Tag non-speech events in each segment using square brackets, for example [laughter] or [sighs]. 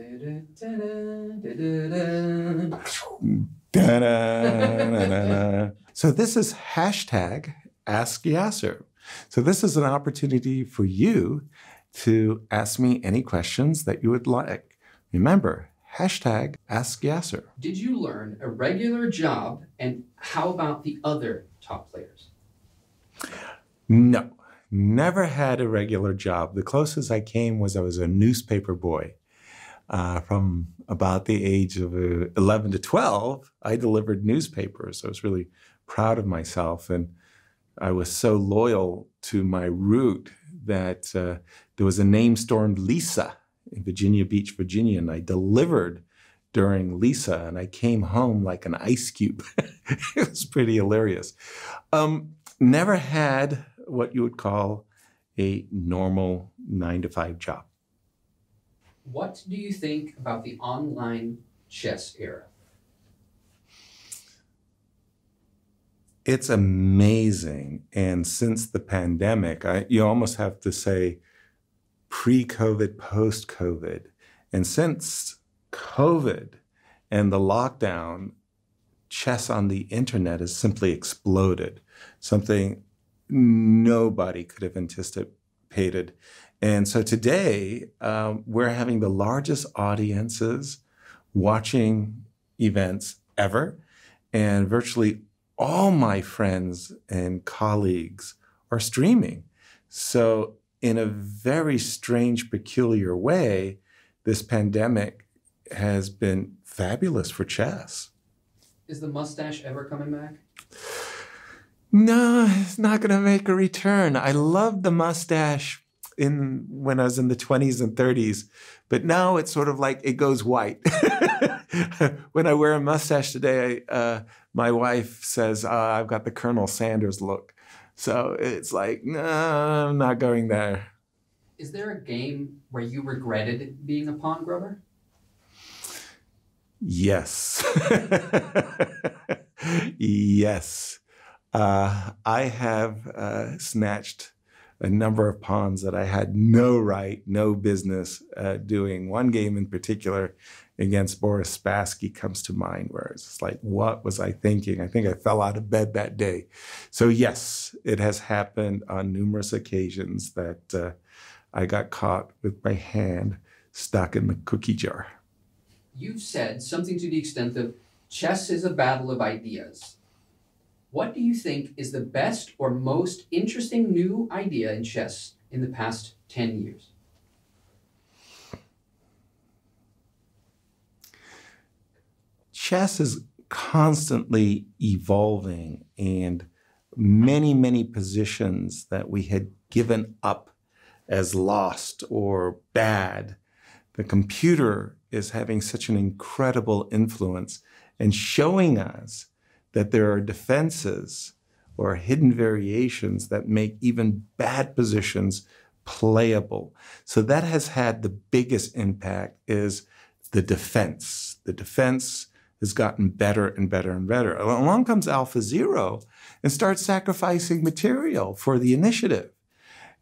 [laughs] so this is hashtag ask Yasser. So this is an opportunity for you to ask me any questions that you would like. Remember, hashtag ask Yasser. Did you learn a regular job and how about the other top players? No, never had a regular job. The closest I came was I was a newspaper boy uh, from about the age of uh, 11 to 12, I delivered newspapers. I was really proud of myself. And I was so loyal to my route that uh, there was a name storm, Lisa, in Virginia Beach, Virginia. And I delivered during Lisa, and I came home like an ice cube. [laughs] it was pretty hilarious. Um, never had what you would call a normal nine to five job. What do you think about the online chess era? It's amazing. And since the pandemic, I, you almost have to say pre COVID, post COVID. And since COVID and the lockdown, chess on the internet has simply exploded, something nobody could have anticipated. And so today, um, we're having the largest audiences watching events ever. And virtually all my friends and colleagues are streaming. So, in a very strange, peculiar way, this pandemic has been fabulous for chess. Is the mustache ever coming back? No, it's not going to make a return. I love the mustache in when I was in the 20s and 30s, but now it's sort of like it goes white. [laughs] when I wear a mustache today, I, uh, my wife says, uh, I've got the Colonel Sanders look. So it's like, no, I'm not going there. Is there a game where you regretted being a pawn grower? Yes. [laughs] yes. Uh, I have uh, snatched a number of pawns that I had no right, no business uh, doing. One game in particular against Boris Spassky comes to mind, where it's like, what was I thinking? I think I fell out of bed that day. So, yes, it has happened on numerous occasions that uh, I got caught with my hand stuck in the cookie jar. You've said something to the extent of chess is a battle of ideas what do you think is the best or most interesting new idea in chess in the past 10 years? Chess is constantly evolving, and many, many positions that we had given up as lost or bad. The computer is having such an incredible influence and in showing us that there are defenses or hidden variations that make even bad positions playable. So that has had the biggest impact is the defense. The defense has gotten better and better and better. Along comes Alpha Zero and starts sacrificing material for the initiative.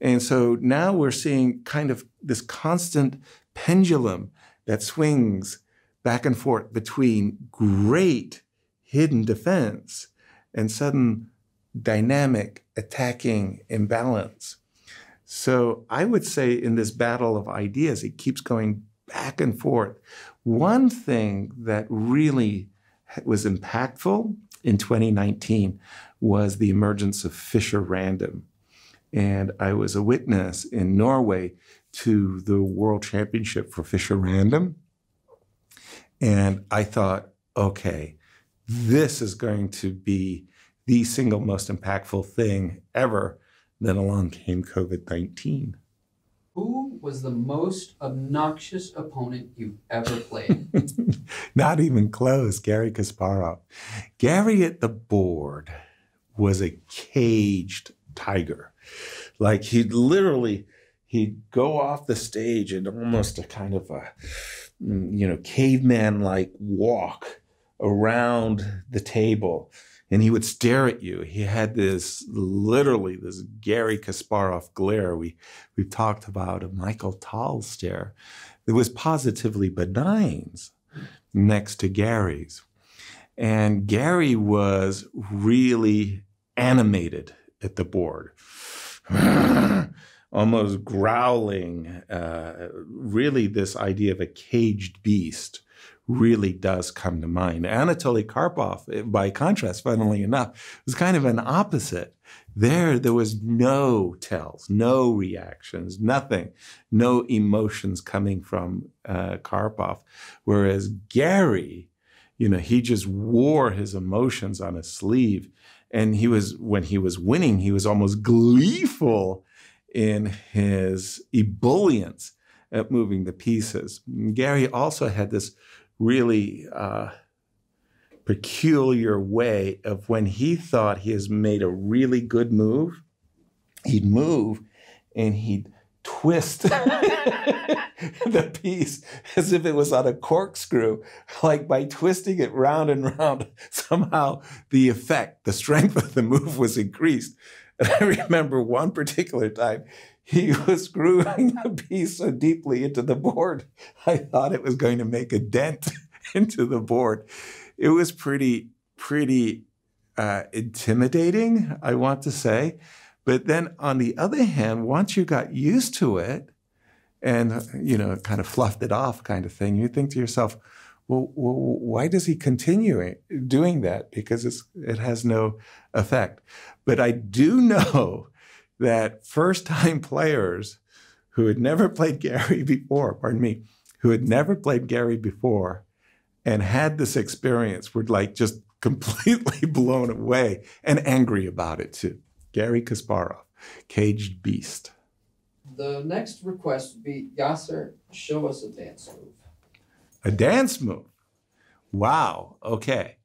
And so now we're seeing kind of this constant pendulum that swings back and forth between great hidden defense and sudden dynamic attacking imbalance. So I would say in this battle of ideas, it keeps going back and forth. One thing that really was impactful in 2019 was the emergence of Fisher Random. And I was a witness in Norway to the World Championship for Fisher Random. And I thought, okay, this is going to be the single most impactful thing ever. Then along came COVID 19. Who was the most obnoxious opponent you've ever played? [laughs] Not even close, Gary Kasparov. Gary at the board was a caged tiger. Like he'd literally he'd go off the stage in almost a kind of a you know caveman like walk around the table and he would stare at you. He had this literally this Gary Kasparov glare we we've talked about, a Michael Tal stare. It was positively Benign's next to Gary's. And Gary was really animated at the board, [sighs] almost growling, uh, really, this idea of a caged beast really does come to mind. Anatoly Karpov, eh, by contrast, funnily enough, was kind of an opposite. There, there was no tells, no reactions, nothing, no emotions coming from uh, Karpov. Whereas Gary, you know, he just wore his emotions on his sleeve. And he was, when he was winning, he was almost gleeful in his ebullience at moving the pieces. Gary also had this really uh, peculiar way of when he thought he has made a really good move, he'd move and he'd twist [laughs] the piece as if it was on a corkscrew. Like by twisting it round and round, somehow the effect, the strength of the move was increased. And I remember one particular time he [laughs] was screwing the piece so deeply into the board, I thought it was going to make a dent [laughs] into the board. It was pretty, pretty uh, intimidating, I want to say. But then on the other hand, once you got used to it and, you know, kind of fluffed it off kind of thing, you think to yourself, well, well why does he continue doing that? Because it has no effect. But I do [laughs] know that first time players who had never played Gary [laughs] before, pardon me, who had never played Gary before and had this experience were like just [laughs] completely blown away and angry about it too. Gary Kasparov, Caged Beast. The next request would be Yasser, show us a dance move. A dance move? Wow, okay.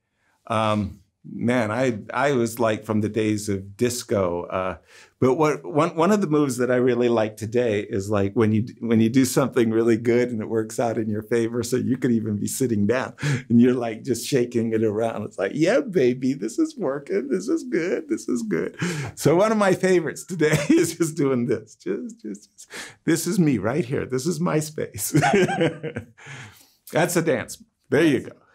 Um, man, I I was like from the days of disco. Uh, but what one one of the moves that I really like today is like when you when you do something really good and it works out in your favor, so you could even be sitting down [laughs] and you're like just shaking it around. It's like, yeah, baby, this is working. This is good. This is good. So one of my favorites today [laughs] is just doing this. Just just, just. this is me right here. This is my space. [laughs] That's a dance. There you go.